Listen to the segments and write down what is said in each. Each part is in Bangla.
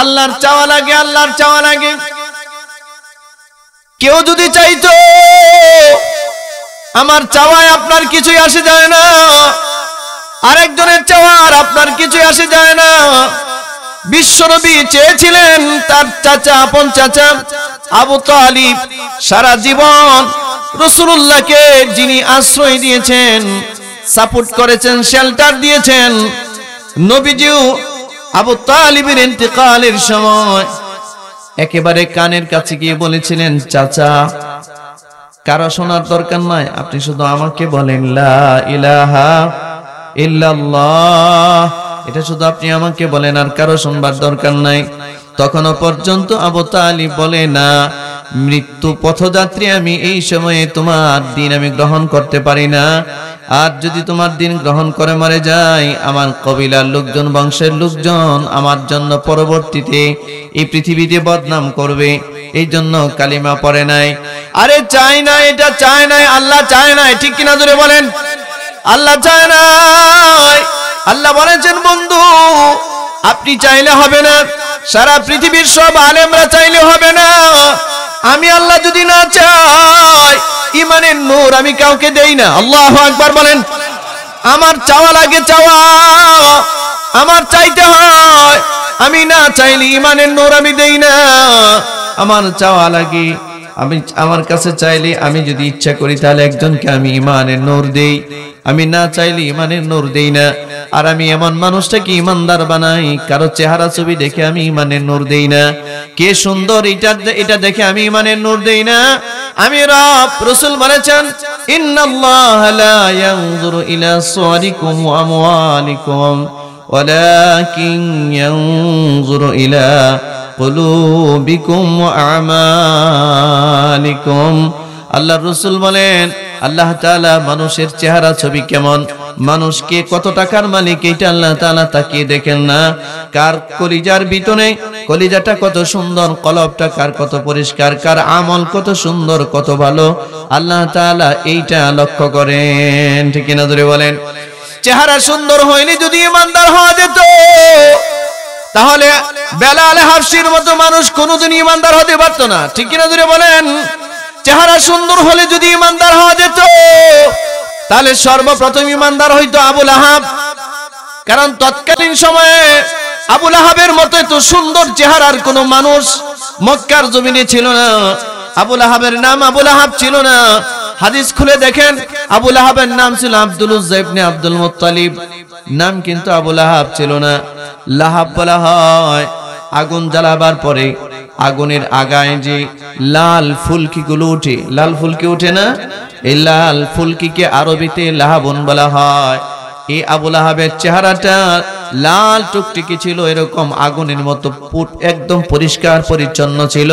আল্লাহর চাওয়া লাগে আল্লাহর চাওয়া লাগে কেউ যদি চাইতো আমার চাওয়ায় আপনার কিছুই আসে যায় না আরেকজনের চাওয়ার আপনার কিছুই আসে যায় না বিশ্বনবী চেয়েছিলেন তার চাচা আপন চাচা আবু তালিব সারা জীবন রসুল্লাহকে যিনি আশ্রয় দিয়েছেন সাপোর্ট করেছেন শেল্টার দিয়েছেন নবীজিও আবু তালিবের ইন্তেকালের সময় একেবারে কানের কাছে গিয়ে বলেছিলেন চাচা কারো শোনার দরকার নাই আপনি শুধু আমাকে বলেন লা ইলাহা ইল্লাল্লাহ এটা শুধু আপনি আমাকে বলেন আর কারো শুনবার দরকার নাই তখনও পর্যন্ত আবু তালিব বলে না মৃত্যু পথযাত্রী আমি এই সময়ে তোমার দিন আমি গ্রহণ করতে পারি না আর যদি তোমার দিন গ্রহণ করে মারে যায় আমার কবিলার লোকজন বংশের লোকজন আমার জন্য পরবর্তীতে এই পৃথিবীতে বদনাম করবে এই জন্য কালিমা পড়ে নাই আরে চাই না এটা চায় নাই আল্লাহ চায় নাই ঠিক কিনা জোরে বলেন আল্লাহ চায় নাই আল্লাহ বলেছেন বন্ধু আপনি চাইলে হবে না সারা পৃথিবীর সব আলেমরা চাইলে হবে না আমি আল্লাহ যদি না চাই ইমানের নূর আমি কাউকে দেই না আল্লাহ একবার বলেন আমার চাওয়া লাগে চাওয়া আমার চাইতে হয় আমি না চাইলে ইমানের নূর আমি দেই না আমার চাওয়া লাগে আমি আমার কাছে চাইলে আমি যদি ইচ্ছা করি তাহলে একজনকে আমি ইমানের নূর দেই আমি না চাইলে ইমানের নূর দেই না আর আমি এমন মানুষটাকে ইমানদার বানাই কারো চেহারা ছবি দেখে আমি ইমানের নূর দেই না কে সুন্দর এটা এটা দেখে আমি ইমানের নূর দেই না আমি রব রসুল বলেছেন ইন্নাল্লাহ লা ইয়ানজুরু ইলা সুওয়ারিকুম ওয়া আমওয়ালিকুম ওয়ালাকিন ইয়ানজুরু ইলা কুলুবিকুম ওয়া আমালিকুম আল্লাহর রাসূল বলেন আল্লাহ তাআলা মানুষের চেহারা ছবি কেমন মানুষকে কত টাকার মালিক এটা আল্লাহ তাআলা তাকিয়ে দেখেন না কার কলিজার ভিতরে কলিজাটা কত সুন্দর কলবটা কার কত পরিষ্কার কার আমল কত সুন্দর কত ভালো আল্লাহ তাআলা এইটা লক্ষ্য করেন ঠিক না ধরে বলেন চেহারা সুন্দর হয়নি যদি ইমানদার হওয়া যেত তাহলে বেলা আলে হাফসির মতো মানুষ কোনোদিন ইমানদার হতে পারতো না ঠিক কিনা ধরে বলেন চেহারা সুন্দর হলে যদি ইমানদার হওয়া যেত তাহলে সর্বপ্রথম ইমানদার হইতো আবুল আহাব কারণ তৎকালীন সময়ে আবুল আহাবের মতো এত সুন্দর চেহারার কোনো মানুষ মক্কার জমিনে ছিল না আবুল আহাবের নাম আবুল আহাব ছিল না হাদিস খুলে দেখেন আবুল আহাবের নাম ছিল আব্দুল উজ্জাইবনে আব্দুল মুত্তালিব নাম কিন্তু আবুল আহাব ছিল না লাহাব বলা হয় আগুন জ্বালাবার পরে আগুনের আগায় যে লাল ফুলকিগুলো ওঠে লাল ফুলকি ওঠে না এই লাল ফুলকিকে আরবিতে লাহাবন বলা হয় এই আবুল আহাবের চেহারাটা লাল টুকটিকি ছিল এরকম আগুনের মতো একদম পরিষ্কার পরিচ্ছন্ন ছিল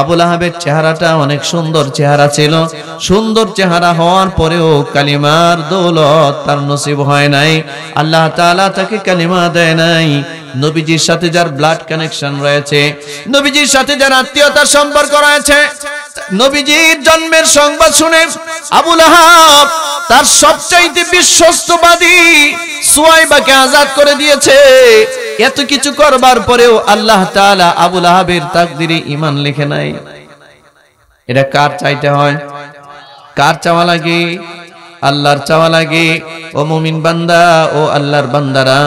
আবুল আহাবের চেহারাটা অনেক সুন্দর চেহারা ছিল সুন্দর চেহারা হওয়ার পরেও কালিমার দৌলত তার নসিব হয় নাই আল্লাহ তালা তাকে কালিমা দেয় নাই নবীজির সাথে যার ব্লাড কানেকশন রয়েছে নবীজির সাথে যার আত্মীয়তার সম্পর্ক রয়েছে নবীজির জন্মের সংবাদ শুনে আবুল আহাব তার সবচাইতে বিশ্বস্তবাদী সুয়াইবাকে আজাদ করে দিয়েছে এত কিছু করবার পরেও আল্লাহ তাআলা আবুল আহাবের তাকদিরে ঈমান লিখে নাই এটা কার চাইতে হয় কার চাওয়া লাগে আল্লাহর চাওয়া লাগে ও মুমিন বান্দা ও আল্লাহর বান্দারা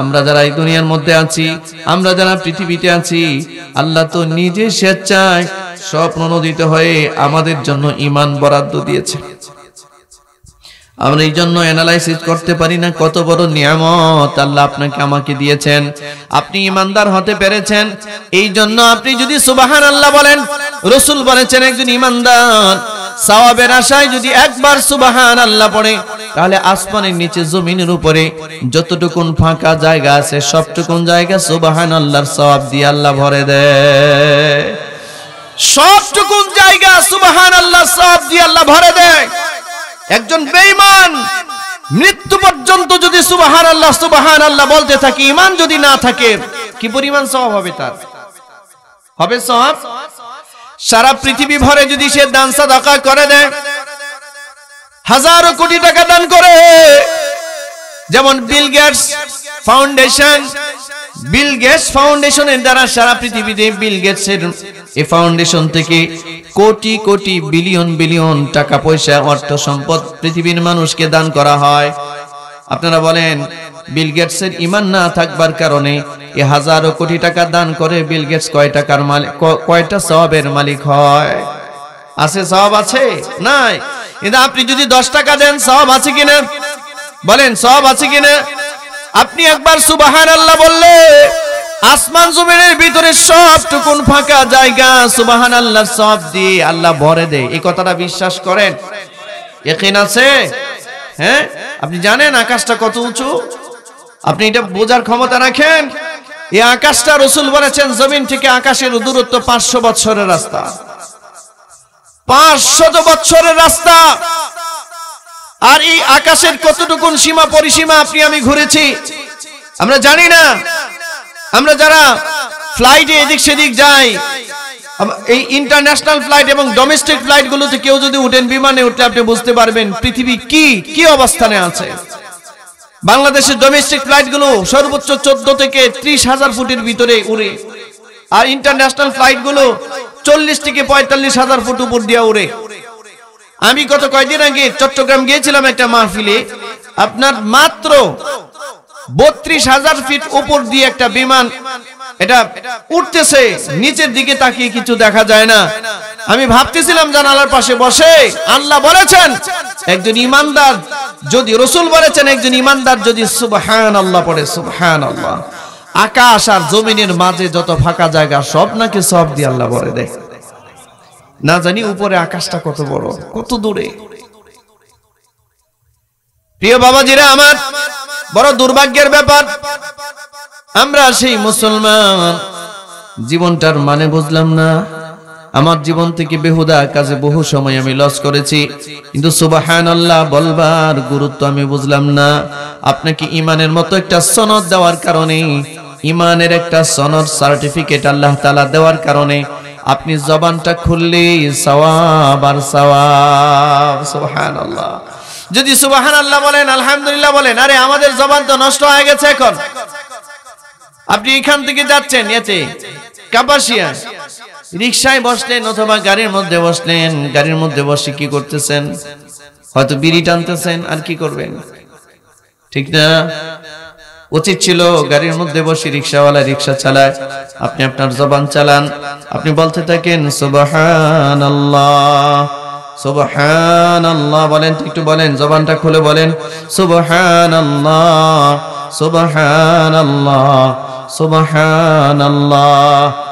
আমরা যারা এই দুনিয়ার মধ্যে আছি আমরা যারা পৃথিবীতে আছি আল্লাহ তো নিজে স্বেচ্ছায় সব হয়ে আমাদের জন্য ইমান বরাদ্দ দিয়েছে আমরা এই জন্য অ্যানালাইসিস করতে পারি না কত বড় নিয়ামত আল্লাহ আপনাকে আমাকে দিয়েছেন আপনি ইমানদার হতে পেরেছেন এই জন্য আপনি যদি সুবাহান আল্লাহ বলেন রসুল বলেছেন একজন ইমানদার সাওয়াবের আশায় যদি একবার সুবাহান আল্লাহ পড়ে তাহলে আসমানের নিচে জমিনের উপরে যতটুকুন ফাঁকা জায়গা আছে সবটুকুন জায়গা সুবাহান আল্লাহর সওয়াব দিয়ে আল্লাহ ভরে দেয় সবটুকুন জায়গা সুবাহান আল্লাহর সওয়াব দিয়ে আল্লাহ ভরে দেয় একজন বেঈমান মৃত্যু পর্যন্ত যদি সুবাহান আল্লাহ সুবাহান আল্লাহ বলতে থাকে ইমান যদি না থাকে কি পরিমাণ সওয়াব হবে তার হবে সওয়াব সারা পৃথিবী ভরে যদি সে দান সাদাকা করে দেয় হাজারো কোটি টাকা দান করে যেমন Bill Gates foundation Bill Gates ফাউন্ডেশনের দ্বারা সারা পৃথিবীতে বিল গেটসের এই ফাউন্ডেশন থেকে কোটি কোটি বিলিয়ন বিলিয়ন টাকা পয়সা অর্থ সম্পদ পৃথিবীর মানুষকে দান করা হয় আপনারা বলেন বিল গেটসের ইমান না থাকবার কারণে এ হাজারো কোটি টাকা দান করে বিল গেটস কয় টাকার মালিক কয়টা সবের মালিক হয় আছে সব আছে নাই কিন্তু আপনি যদি দশ টাকা দেন সব আছে কিনা বলেন সব আছে কিনা আপনি একবার সুবাহান আল্লাহ বললে আসমান জমিনের ভিতরে টুকুন ফাঁকা জায়গা সুবাহান আল্লাহ সব দিয়ে আল্লাহ ভরে দেয় এই কথাটা বিশ্বাস করেন একিন আছে হ্যাঁ আপনি জানেন আকাশটা কত উঁচু আপনি এটা বোঝার ক্ষমতা রাখেন এই আকাশটা রসুল বলেছেন জমিন থেকে আকাশের দূরত্ব পাঁচশো বছরের রাস্তা পাঁচশত বছরের রাস্তা আর এই আকাশের কতটুকুন সীমা পরিসীমা আপনি আমি ঘুরেছি আমরা জানি না আমরা যারা ফ্লাইটে এদিক সেদিক যাই এই ইন্টারন্যাশনাল ফ্লাইট এবং ডোমেস্টিক ফ্লাইটগুলোতে কেউ যদি উঠেন বিমানে উঠলে আপনি বুঝতে পারবেন পৃথিবী কি কি অবস্থানে আছে বাংলাদেশের ডোমেস্টিক ফ্লাইটগুলো সর্বোচ্চ চোদ্দ থেকে ত্রিশ হাজার ফুটের ভিতরে উড়ে আর ইন্টারন্যাশনাল ফ্লাইটগুলো চল্লিশ থেকে পঁয়তাল্লিশ হাজার ফুট উপর দিয়ে উড়ে আমি গত কয়েকদিন আগে চট্টগ্রাম গিয়েছিলাম একটা মাহফিলে আপনার মাত্র বত্রিশ হাজার ফিট উপর দিয়ে একটা বিমান এটা উঠতেছে নিচের দিকে তাকিয়ে কিছু দেখা যায় না আমি ভাবতেছিলাম জানালার পাশে বসে আল্লাহ বলেছেন একজন ইমানদার যদি রসুল বলেছেন একজন ইমানদার যদি সুবহান আল্লাহ পড়ে সুবহান আল্লাহ আকাশ আর জমিনের মাঝে যত ফাঁকা জায়গা সব নাকি সব দিয়ে আল্লাহ বলে দেয় না জানি উপরে আকাশটা কত বড় কত দূরে প্রিয় বাবাজিরা আমার বড় দুর্ভাগ্যের ব্যাপার আমরা সেই মুসলমান জীবনটার মানে বুঝলাম না আমার জীবন থেকে বেহুদা কাজে বহু সময় আমি লস করেছি কিন্তু সুবাহান আল্লাহ বলবার গুরুত্ব আমি বুঝলাম না আপনাকে ইমানের মতো একটা সনদ দেওয়ার কারণে ইমানের একটা সনদ সার্টিফিকেট আল্লাহ তালা দেওয়ার কারণে আপনি জবানটা খুললে সওয়াব আর সওয়াব সুবাহান আল্লাহ যদি সুবাহান আল্লাহ বলেন আলহামদুলিল্লাহ বলেন আরে আমাদের জবান তো নষ্ট হয়ে গেছে এখন আপনি এখান থেকে যাচ্ছেন এতে কাপাসিয়া রিক্সায় বসলেন অথবা গাড়ির মধ্যে বসলেন গাড়ির মধ্যে বসে কি করতেছেন হয়তো বিড়ি টানতেছেন আর কি করবেন ঠিক না উচিত ছিল গাড়ির মধ্যে বসে রিক্সাওয়ালা রিক্সা চালায় আপনি আপনার জবান চালান আপনি বলতে থাকেন সুবাহান আল্লাহ আল্লাহ বলেন একটু বলেন জবানটা খুলে বলেন সুবাহান আল্লাহ সুবাহান আল্লাহ আল্লাহ